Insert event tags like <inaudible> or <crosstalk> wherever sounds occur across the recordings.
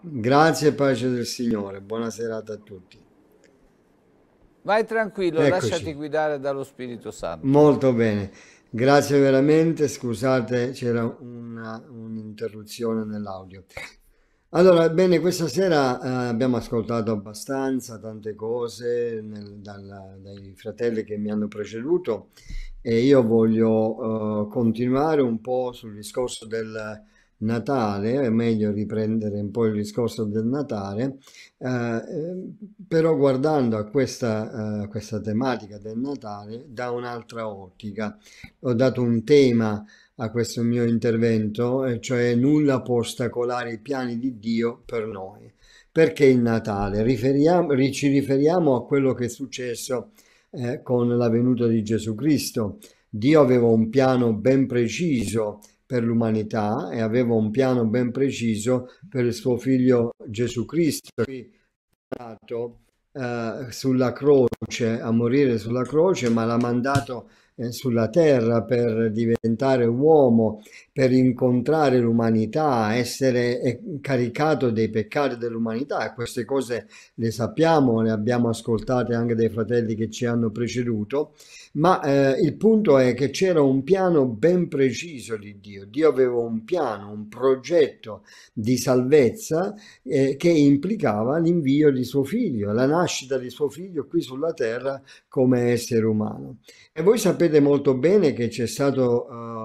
Grazie pace del Signore, buona serata a tutti. Vai tranquillo, Eccoci. lasciati guidare dallo Spirito Santo. Molto bene, grazie veramente, scusate c'era un'interruzione nell'audio. Allora, bene, questa sera eh, abbiamo ascoltato abbastanza tante cose nel, dalla, dai fratelli che mi hanno preceduto e io voglio eh, continuare un po' sul discorso del Natale, è meglio riprendere un po' il discorso del Natale, eh, ehm, però guardando a questa, uh, questa tematica del Natale da un'altra ottica. Ho dato un tema a questo mio intervento, cioè nulla può ostacolare i piani di Dio per noi. Perché il Natale? Riferiamo, ci riferiamo a quello che è successo eh, con la venuta di Gesù Cristo. Dio aveva un piano ben preciso per l'umanità e aveva un piano ben preciso per il suo figlio Gesù Cristo, che è andato eh, sulla croce, a morire sulla croce, ma l'ha mandato eh, sulla terra per diventare uomo, per incontrare l'umanità, essere eh, caricato dei peccati dell'umanità. Queste cose le sappiamo, le abbiamo ascoltate anche dai fratelli che ci hanno preceduto, ma eh, il punto è che c'era un piano ben preciso di Dio. Dio aveva un piano, un progetto di salvezza eh, che implicava l'invio di suo figlio, la nascita di suo figlio qui sulla terra come essere umano. E voi sapete sapete molto bene che c'è stato... Uh,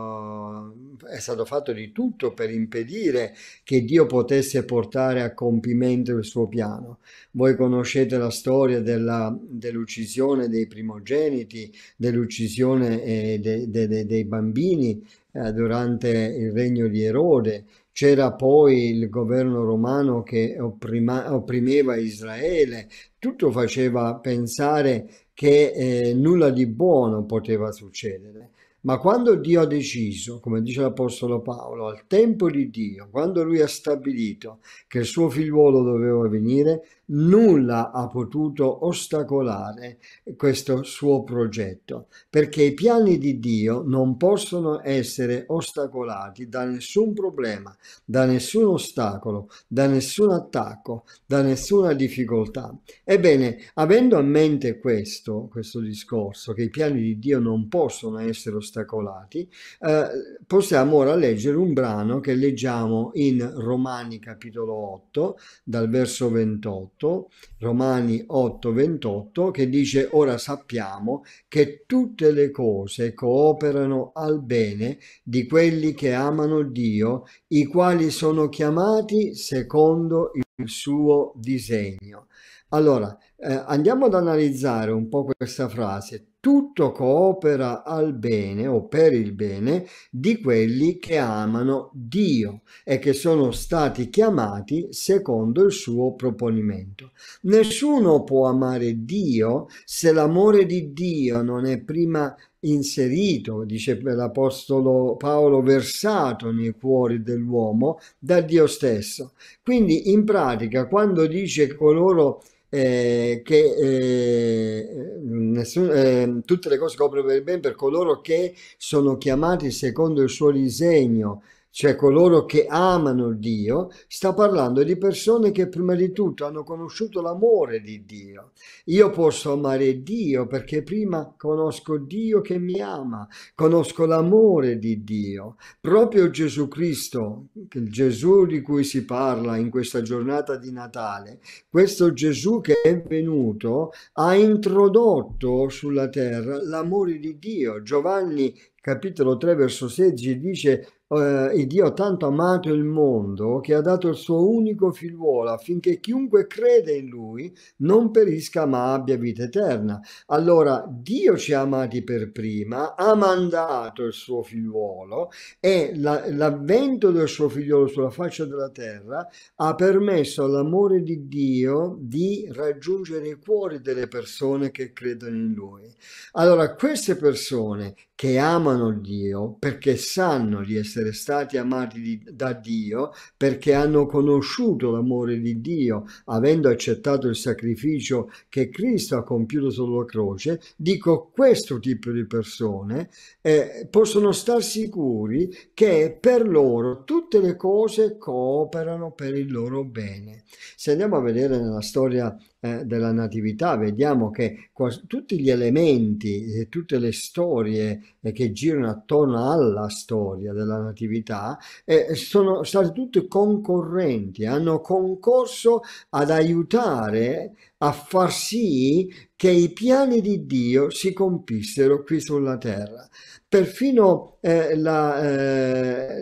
è stato fatto di tutto per impedire che Dio potesse portare a compimento il suo piano. Voi conoscete la storia dell'uccisione dei primogeniti, dell'uccisione eh, de, de, de, dei bambini eh, durante il regno di Erode. C'era poi il governo romano che opprima, opprimeva Israele. Tutto faceva pensare che eh, nulla di buono poteva succedere ma quando Dio ha deciso, come dice l'Apostolo Paolo, al tempo di Dio, quando lui ha stabilito che il suo figliuolo doveva venire, nulla ha potuto ostacolare questo suo progetto, perché i piani di Dio non possono essere ostacolati da nessun problema, da nessun ostacolo, da nessun attacco, da nessuna difficoltà. Ebbene, avendo a mente questo, questo discorso, che i piani di Dio non possono essere ostacolati, ostacolati, eh, possiamo ora leggere un brano che leggiamo in Romani capitolo 8 dal verso 28, Romani 8 28 che dice ora sappiamo che tutte le cose cooperano al bene di quelli che amano Dio, i quali sono chiamati secondo il suo disegno. Allora, eh, andiamo ad analizzare un po' questa frase tutto coopera al bene o per il bene di quelli che amano Dio e che sono stati chiamati secondo il suo proponimento. Nessuno può amare Dio se l'amore di Dio non è prima inserito, dice l'Apostolo Paolo, versato nei cuori dell'uomo da Dio stesso. Quindi in pratica quando dice coloro che eh, che eh, mm, nessun, eh, tutte le cose coprono per il bene per coloro che sono chiamati secondo il suo disegno cioè coloro che amano Dio, sta parlando di persone che prima di tutto hanno conosciuto l'amore di Dio. Io posso amare Dio perché prima conosco Dio che mi ama, conosco l'amore di Dio. Proprio Gesù Cristo, il Gesù di cui si parla in questa giornata di Natale, questo Gesù che è venuto ha introdotto sulla terra l'amore di Dio. Giovanni capitolo 3 verso 16 dice eh, il Dio ha tanto amato il mondo che ha dato il suo unico figliuolo affinché chiunque crede in lui non perisca ma abbia vita eterna. Allora Dio ci ha amati per prima, ha mandato il suo figliuolo e l'avvento del suo figliuolo sulla faccia della terra ha permesso all'amore di Dio di raggiungere i cuori delle persone che credono in lui. Allora queste persone che amano Dio perché sanno di essere essere stati amati di, da Dio perché hanno conosciuto l'amore di Dio, avendo accettato il sacrificio che Cristo ha compiuto sulla croce, dico questo tipo di persone eh, possono star sicuri che per loro tutte le cose cooperano per il loro bene. Se andiamo a vedere nella storia eh, della Natività vediamo che quasi, tutti gli elementi, eh, tutte le storie eh, che girano attorno alla storia della Natività eh, sono state tutte concorrenti, hanno concorso ad aiutare a far sì che i piani di Dio si compissero qui sulla terra. Perfino eh, la, eh,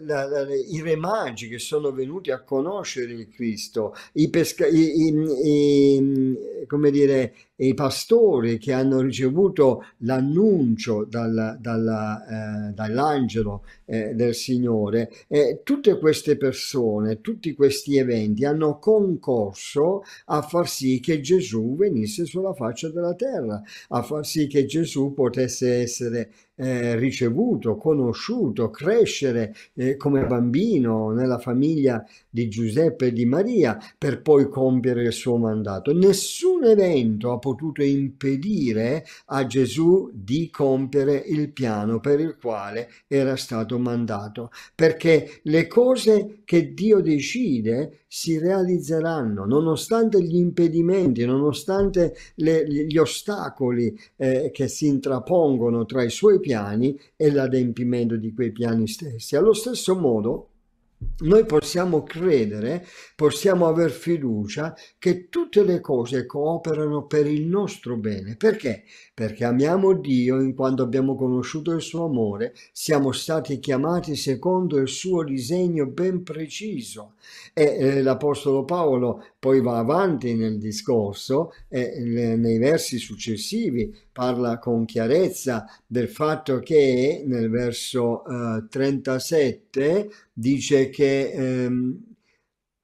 la, la, i re magi che sono venuti a conoscere il Cristo, i, pesca- i, i, i dire, pastori che hanno ricevuto l'annuncio dal, dalla, eh, dall'angelo eh, del Signore, eh, tutte queste persone, tutti questi eventi hanno concorso a far sì che Gesù venisse sulla faccia della terra, a far sì che Gesù potesse essere eh, ricevuto, conosciuto, crescere eh, come bambino nella famiglia di Giuseppe e di Maria per poi compiere il suo mandato. Nessun evento ha potuto impedire a Gesù di compiere il piano per il quale era stato mandato, perché le cose che Dio decide si realizzeranno nonostante gli impedimenti, nonostante le, gli ostacoli eh, che si intrapongono tra i suoi piani e l'adempimento di quei piani stessi. Allo stesso modo, noi possiamo credere, possiamo aver fiducia che tutte le cose cooperano per il nostro bene. Perché? Perché amiamo Dio in quanto abbiamo conosciuto il suo amore, siamo stati chiamati secondo il suo disegno ben preciso. E eh, l'Apostolo Paolo poi va avanti nel discorso e eh, nei versi successivi parla con chiarezza del fatto che nel verso eh, 37 dice che, ehm,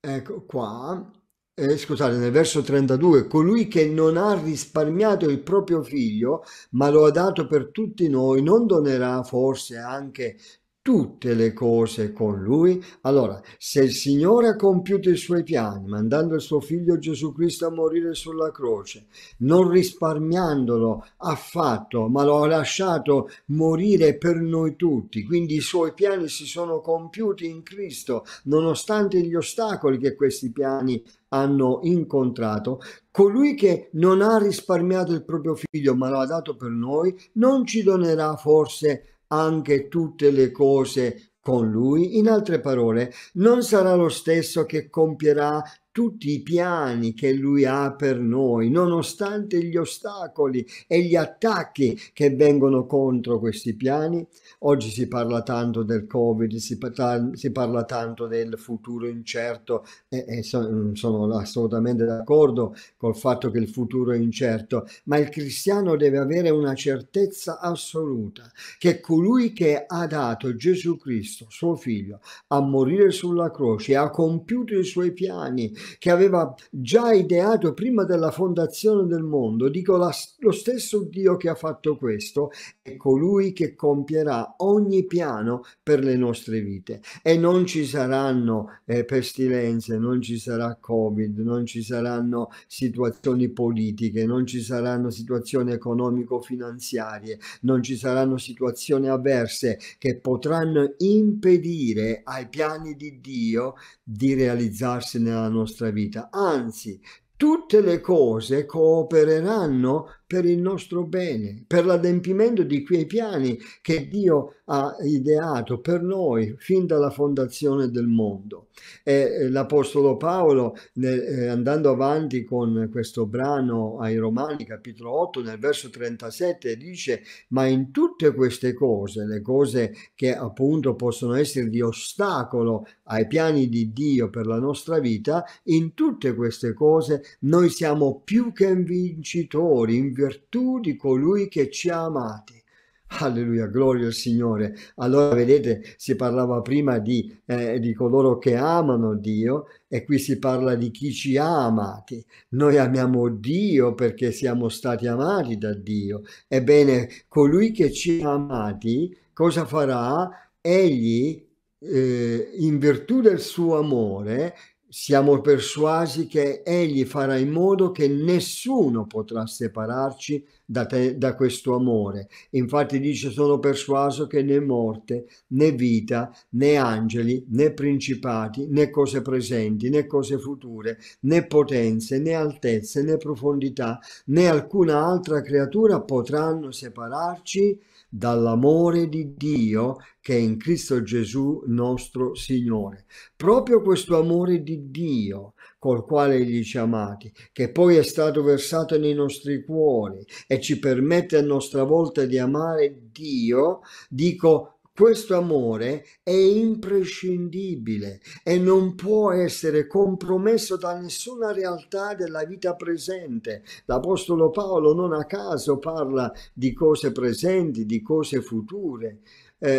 ecco qua, eh, scusate, nel verso 32, colui che non ha risparmiato il proprio figlio, ma lo ha dato per tutti noi, non donerà forse anche tutte le cose con lui. Allora, se il Signore ha compiuto i suoi piani, mandando il suo figlio Gesù Cristo a morire sulla croce, non risparmiandolo affatto, ma lo ha lasciato morire per noi tutti, quindi i suoi piani si sono compiuti in Cristo, nonostante gli ostacoli che questi piani hanno incontrato, colui che non ha risparmiato il proprio figlio ma lo ha dato per noi, non ci donerà forse anche tutte le cose con lui, in altre parole, non sarà lo stesso che compierà tutti i piani che Lui ha per noi, nonostante gli ostacoli e gli attacchi che vengono contro questi piani. Oggi si parla tanto del Covid, si parla, si parla tanto del futuro incerto e, e sono, mm, sono assolutamente d'accordo col fatto che il futuro è incerto, ma il cristiano deve avere una certezza assoluta che colui che ha dato Gesù Cristo, suo figlio, a morire sulla croce, ha compiuto i suoi piani che aveva già ideato prima della fondazione del mondo. Dico la, lo stesso Dio che ha fatto questo è colui che compierà ogni piano per le nostre vite e non ci saranno eh, pestilenze, non ci sarà Covid, non ci saranno situazioni politiche, non ci saranno situazioni economico-finanziarie, non ci saranno situazioni avverse che potranno impedire ai piani di Dio di realizzarsi nella nostra nostra vita, anzi tutte le cose coopereranno per il nostro bene, per l'adempimento di quei piani che Dio ha ideato per noi fin dalla fondazione del mondo. E eh, l'Apostolo Paolo, eh, andando avanti con questo brano ai Romani, capitolo 8, nel verso 37, dice, ma in tutte queste cose, le cose che appunto possono essere di ostacolo ai piani di Dio per la nostra vita, in tutte queste cose noi siamo più che vincitori, virtù di colui che ci ha amati. Alleluia, gloria al Signore. Allora vedete, si parlava prima di, eh, di, coloro che amano Dio e qui si parla di chi ci ha amati. Noi amiamo Dio perché siamo stati amati da Dio. Ebbene, colui che ci ha amati, cosa farà? Egli, eh, in virtù del suo amore, siamo persuasi che Egli farà in modo che nessuno potrà separarci da, te, da questo amore. Infatti dice sono persuaso che né morte, né vita, né angeli, né principati, né cose presenti, né cose future, né potenze, né altezze, né profondità, né alcuna altra creatura potranno separarci dall'amore di Dio che è in Cristo Gesù nostro Signore. Proprio questo amore di Dio col quale egli ci ha amati, che poi è stato versato nei nostri cuori e ci permette a nostra volta di amare Dio, dico questo amore è imprescindibile e non può essere compromesso da nessuna realtà della vita presente. L'Apostolo Paolo non a caso parla di cose presenti, di cose future eh,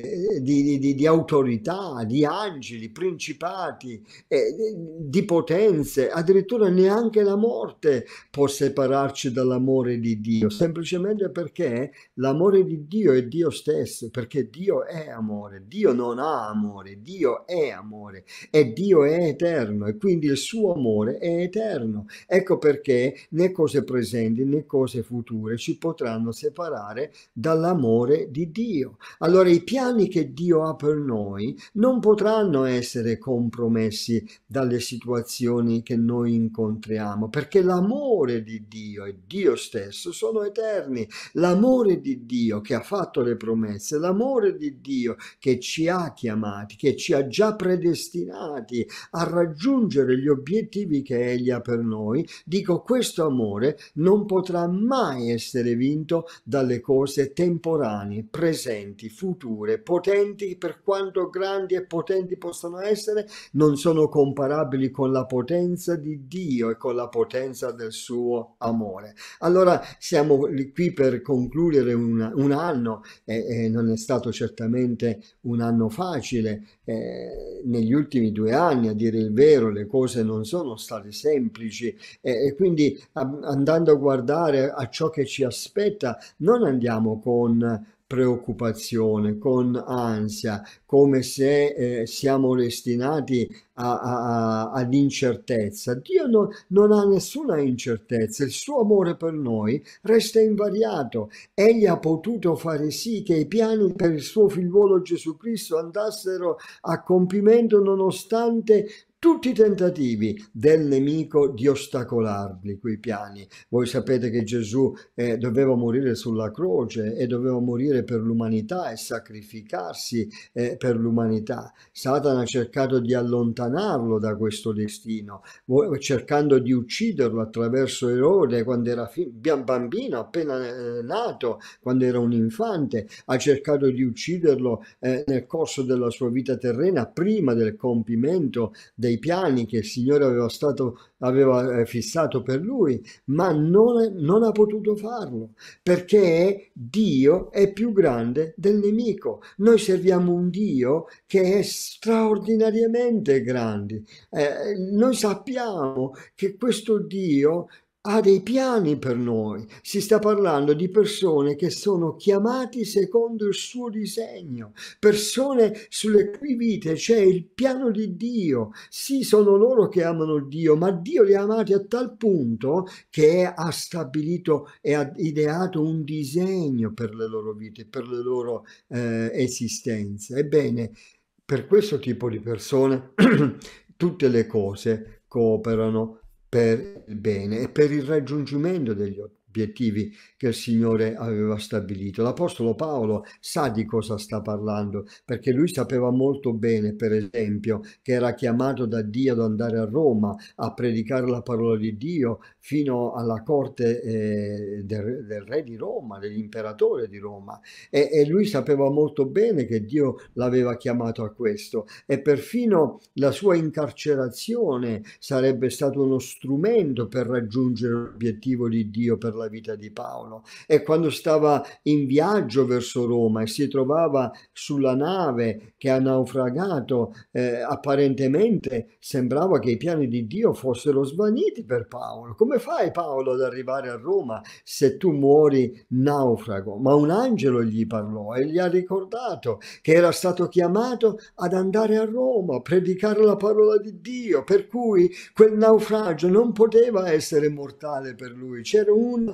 eh di, di, di, autorità, di angeli, principati, eh, di potenze, addirittura neanche la morte può separarci dall'amore di Dio, semplicemente perché l'amore di Dio è Dio stesso, perché Dio è amore, Dio non ha amore, Dio è amore e Dio è eterno e quindi il suo amore è eterno. Ecco perché né cose presenti né cose future ci potranno separare dall'amore di Dio allora i piani che Dio ha per noi non potranno essere compromessi dalle situazioni che noi incontriamo, perché l'amore di Dio e Dio stesso sono eterni. L'amore di Dio che ha fatto le promesse, l'amore di Dio che ci ha chiamati, che ci ha già predestinati a raggiungere gli obiettivi che Egli ha per noi, dico questo amore non potrà mai essere vinto dalle cose temporanee, presenti correnti future, potenti per quanto grandi e potenti possano essere, non sono comparabili con la potenza di Dio e con la potenza del suo amore. Allora siamo qui per concludere un, un anno, eh, eh, non è stato certamente un anno facile, eh, negli ultimi due anni a dire il vero le cose non sono state semplici e quindi a, andando a guardare a ciò che ci aspetta non andiamo con preoccupazione, con ansia, come se eh, siamo destinati a, a, a, all'incertezza. Dio no, non ha nessuna incertezza, il suo amore per noi resta invariato. Egli ha potuto fare sì che i piani per il suo figliuolo Gesù Cristo andassero a compimento nonostante tutti i tentativi del nemico di ostacolarli quei piani. Voi sapete che Gesù eh, doveva morire sulla croce e doveva morire per l'umanità e sacrificarsi eh, per l'umanità. Satana ha cercato di allontanarlo da questo destino, cercando di ucciderlo attraverso Erode quando era bambino, appena eh, nato, quando era un infante, ha cercato di ucciderlo eh, nel corso della sua vita terrena prima del compimento dei dei piani che il Signore aveva, stato, aveva eh, fissato per lui, ma non, non ha potuto farlo perché Dio è più grande del nemico. Noi serviamo un Dio che è straordinariamente grande. Eh, noi sappiamo che questo Dio ha dei piani per noi, si sta parlando di persone che sono chiamate secondo il suo disegno, persone sulle cui vite c'è il piano di Dio. Sì, sono loro che amano Dio, ma Dio li ha amati a tal punto che ha stabilito e ha ideato un disegno per le loro vite, per le loro eh, esistenze. Ebbene, per questo tipo di persone <clears throat> tutte le cose cooperano per il bene e per il raggiungimento degli obiettivi obiettivi che il Signore aveva stabilito. L'Apostolo Paolo sa di cosa sta parlando perché lui sapeva molto bene, per esempio, che era chiamato da Dio ad andare a Roma a predicare la parola di Dio fino alla corte eh, del, del, re di Roma, dell'imperatore di Roma e, e lui sapeva molto bene che Dio l'aveva chiamato a questo e perfino la sua incarcerazione sarebbe stato uno strumento per raggiungere l'obiettivo di Dio per la la vita di Paolo e quando stava in viaggio verso Roma e si trovava sulla nave che ha naufragato, eh, apparentemente sembrava che i piani di Dio fossero svaniti per Paolo. Come fai Paolo ad arrivare a Roma se tu muori naufrago? Ma un angelo gli parlò e gli ha ricordato che era stato chiamato ad andare a Roma, a predicare la parola di Dio, per cui quel naufragio non poteva essere mortale per lui, c'era un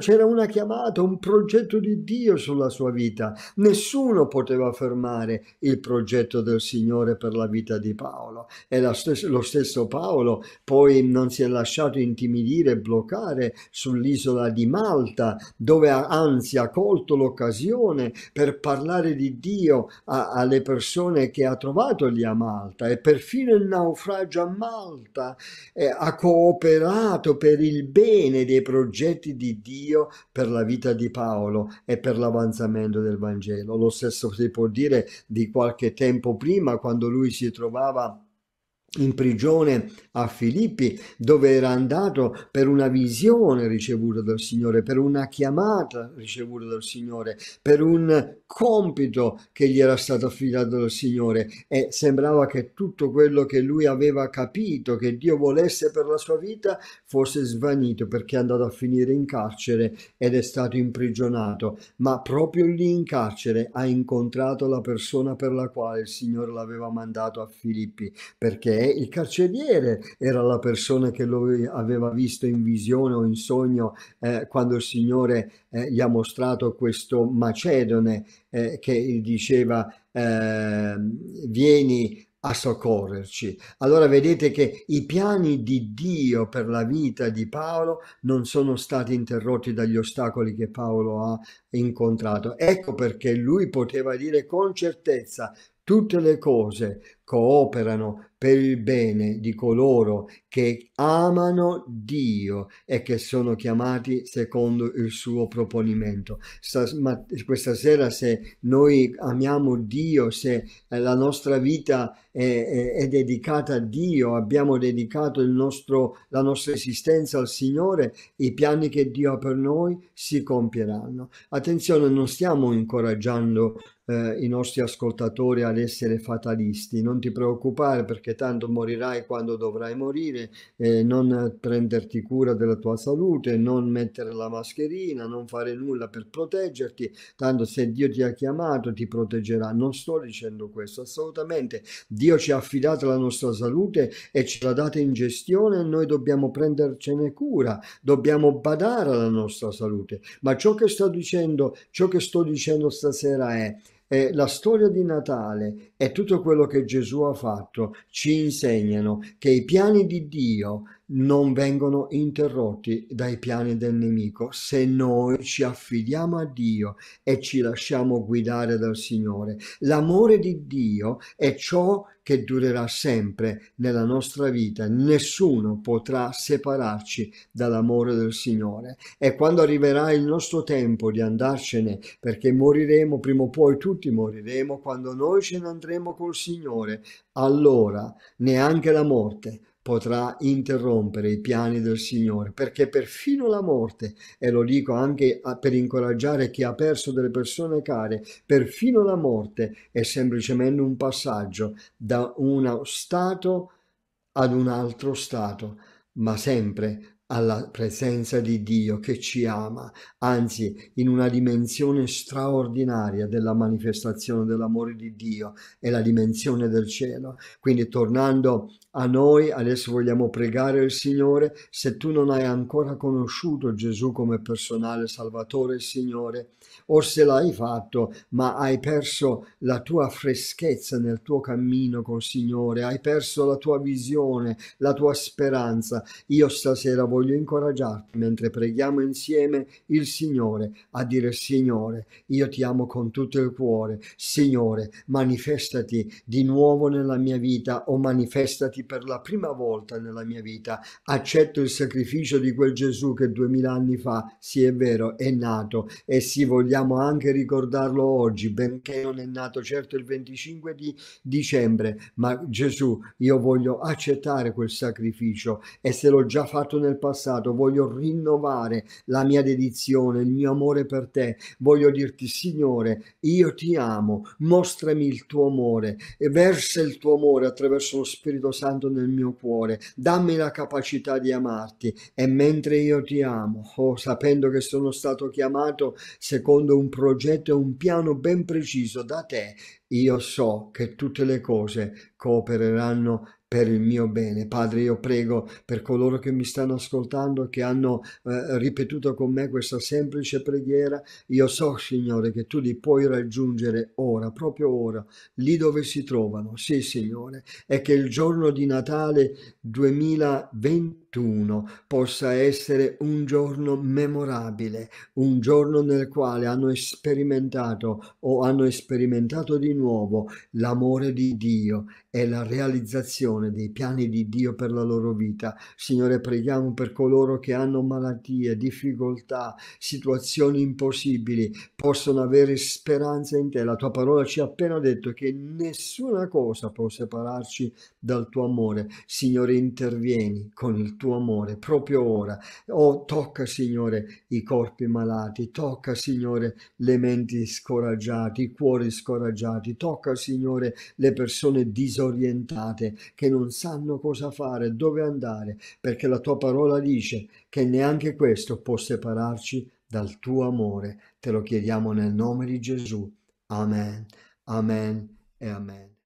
c'era una chiamata, un progetto di Dio sulla sua vita. Nessuno poteva fermare il progetto del Signore per la vita di Paolo. E stes lo stesso Paolo poi non si è lasciato intimidire e bloccare sull'isola di Malta, dove ha, anzi ha colto l'occasione per parlare di Dio alle persone che ha trovato lì a Malta e perfino il naufragio a Malta eh, ha cooperato per il bene dei progetti di Dio Dio per la vita di Paolo e per l'avanzamento del Vangelo. Lo stesso si può dire di qualche tempo prima quando lui si trovava in prigione a Filippi dove era andato per una visione ricevuta dal Signore, per una chiamata ricevuta dal Signore, per un compito che gli era stato affidato dal Signore e sembrava che tutto quello che lui aveva capito che Dio volesse per la sua vita fosse svanito perché è andato a finire in carcere ed è stato imprigionato, ma proprio lì in carcere ha incontrato la persona per la quale il Signore l'aveva mandato a Filippi, perché il carceriere era la persona che lui aveva visto in visione o in sogno eh, quando il Signore eh, gli ha mostrato questo macedone eh, che diceva ehm, vieni a soccorrerci. Allora vedete che i piani di Dio per la vita di Paolo non sono stati interrotti dagli ostacoli che Paolo ha incontrato. Ecco perché lui poteva dire con certezza tutte le cose cooperano per il bene di coloro che amano Dio e che sono chiamati secondo il suo proponimento. questa sera se noi amiamo Dio, se la nostra vita è, è, è dedicata a Dio, abbiamo dedicato nostro, la nostra esistenza al Signore, i piani che Dio ha per noi si compieranno. Attenzione, non stiamo incoraggiando eh, i nostri ascoltatori ad essere fatalisti, non ti preoccupare perché che tanto morirai quando dovrai morire, eh, non prenderti cura della tua salute, non mettere la mascherina, non fare nulla per proteggerti, tanto se Dio ti ha chiamato ti proteggerà. Non sto dicendo questo, assolutamente. Dio ci ha affidato la nostra salute e ce l'ha data in gestione e noi dobbiamo prendercene cura, dobbiamo badare alla nostra salute. Ma ciò che sto dicendo, ciò che sto dicendo stasera è eh, la storia di Natale e tutto quello che Gesù ha fatto ci insegnano che i piani di Dio non vengono interrotti dai piani del nemico se noi ci affidiamo a Dio e ci lasciamo guidare dal Signore. L'amore di Dio è ciò che durerà sempre nella nostra vita. Nessuno potrà separarci dall'amore del Signore. E quando arriverà il nostro tempo di andarcene, perché moriremo, prima o poi tutti moriremo, quando noi ce ne andremo col Signore, allora neanche la morte potrà interrompere i piani del Signore, perché perfino la morte, e lo dico anche per incoraggiare chi ha perso delle persone care, perfino la morte è semplicemente un passaggio da uno stato ad un altro stato, ma sempre alla presenza di Dio che ci ama, anzi in una dimensione straordinaria della manifestazione dell'amore di Dio è la dimensione del cielo. Quindi tornando a noi, adesso vogliamo pregare il Signore, se tu non hai ancora conosciuto Gesù come personale Salvatore e Signore, o se l'hai fatto ma hai perso la tua freschezza nel tuo cammino col Signore, hai perso la tua visione, la tua speranza, io stasera voglio voglio incoraggiarti mentre preghiamo insieme il Signore a dire Signore, io ti amo con tutto il cuore, Signore, manifestati di nuovo nella mia vita o manifestati per la prima volta nella mia vita. Accetto il sacrificio di quel Gesù che duemila anni fa, sì è vero, è nato e sì vogliamo anche ricordarlo oggi, benché non è nato certo il 25 di dicembre, ma Gesù, io voglio accettare quel sacrificio e se l'ho già fatto nel passato, passato, voglio rinnovare la mia dedizione, il mio amore per te, voglio dirti Signore, io ti amo, mostrami il tuo amore e versa il tuo amore attraverso lo Spirito Santo nel mio cuore, dammi la capacità di amarti e mentre io ti amo, oh, sapendo che sono stato chiamato secondo un progetto e un piano ben preciso da te, io so che tutte le cose coopereranno per il mio bene. Padre, io prego per coloro che mi stanno ascoltando, che hanno eh, ripetuto con me questa semplice preghiera. Io so, Signore, che tu li puoi raggiungere ora, proprio ora, lì dove si trovano. Sì, Signore, è che il giorno di Natale 2020 21 possa essere un giorno memorabile, un giorno nel quale hanno sperimentato o hanno sperimentato di nuovo l'amore di Dio e la realizzazione dei piani di Dio per la loro vita. Signore, preghiamo per coloro che hanno malattie, difficoltà, situazioni impossibili, possono avere speranza in te. La tua parola ci ha appena detto che nessuna cosa può separarci dal tuo amore. Signore, intervieni con il tuo amore proprio ora. Oh, tocca, Signore, i corpi malati, tocca, Signore, le menti scoraggiate, i cuori scoraggiati, tocca, Signore, le persone disorientate che non sanno cosa fare, dove andare, perché la tua parola dice che neanche questo può separarci dal tuo amore. Te lo chiediamo nel nome di Gesù. Amen, amen e amen.